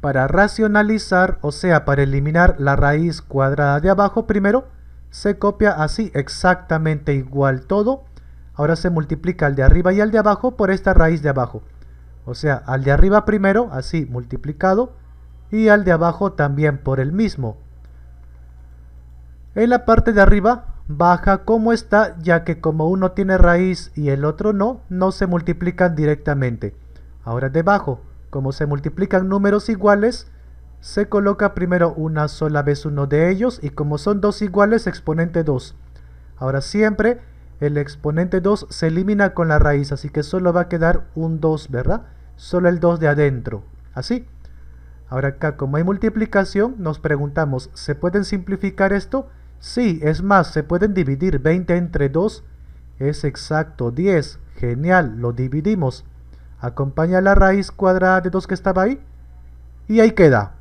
Para racionalizar, o sea, para eliminar la raíz cuadrada de abajo primero, se copia así exactamente igual todo. Ahora se multiplica al de arriba y al de abajo por esta raíz de abajo. O sea, al de arriba primero, así multiplicado, y al de abajo también por el mismo. En la parte de arriba baja como está, ya que como uno tiene raíz y el otro no, no se multiplican directamente. Ahora debajo, como se multiplican números iguales, se coloca primero una sola vez uno de ellos y como son dos iguales, exponente 2. Ahora siempre el exponente 2 se elimina con la raíz, así que solo va a quedar un 2, ¿verdad? Solo el 2 de adentro, así. Ahora acá, como hay multiplicación, nos preguntamos, ¿se pueden simplificar esto? Sí, es más, se pueden dividir 20 entre 2, es exacto, 10. Genial, lo dividimos acompaña la raíz cuadrada de 2 que estaba ahí y ahí queda.